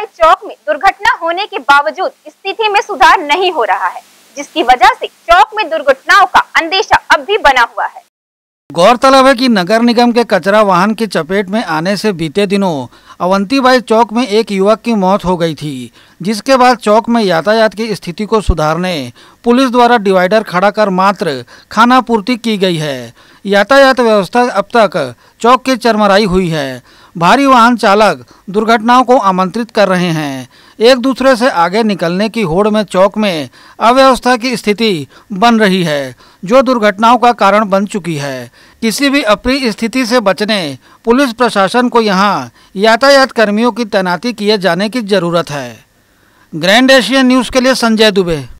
हवाई चौक में दुर्घटना होने के बावजूद स्थिति में सुधार नहीं हो रहा है जिसकी वजह से चौक में दुर्घटनाओं का अंदेशा अब भी बना हुआ है गौरतलब है कि नगर निगम के कचरा वाहन की चपेट में आने से बीते दिनों अवंतीबाई चौक में एक युवक की मौत हो गई थी जिसके बाद चौक में यातायात की स्थिति को सुधारने पुलिस द्वारा डिवाइडर खड़ा कर मात्र खाना पूर्ति की गई है यातायात व्यवस्था अब तक चौक की चरमराई हुई है भारी वाहन चालक दुर्घटनाओं को आमंत्रित कर रहे हैं एक दूसरे से आगे निकलने की होड़ में चौक में अव्यवस्था की स्थिति बन रही है जो दुर्घटनाओं का कारण बन चुकी है किसी भी अप्रिय स्थिति से बचने पुलिस प्रशासन को यहाँ यातायात कर्मियों की तैनाती किए जाने की जरूरत है ग्रैंड एशियन न्यूज़ के लिए संजय दुबे